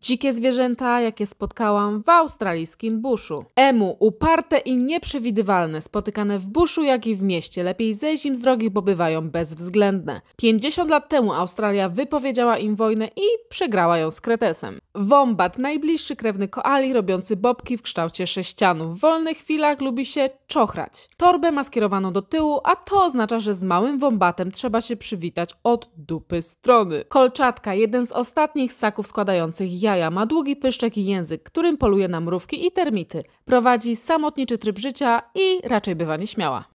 Dzikie zwierzęta, jakie spotkałam w australijskim buszu. Emu, uparte i nieprzewidywalne, spotykane w buszu, jak i w mieście. Lepiej zejść im z drogi, bo bywają bezwzględne. 50 lat temu Australia wypowiedziała im wojnę i przegrała ją z Kretesem. Wombat, najbliższy krewny koali, robiący bobki w kształcie sześcianu. W wolnych chwilach lubi się czochrać. Torbę ma do tyłu, a to oznacza, że z małym wombatem trzeba się przywitać od dupy strony. Kolczatka, jeden z ostatnich ssaków składających jaj jaja, ma długi pyszczek i język, którym poluje na mrówki i termity. Prowadzi samotniczy tryb życia i raczej bywa nieśmiała.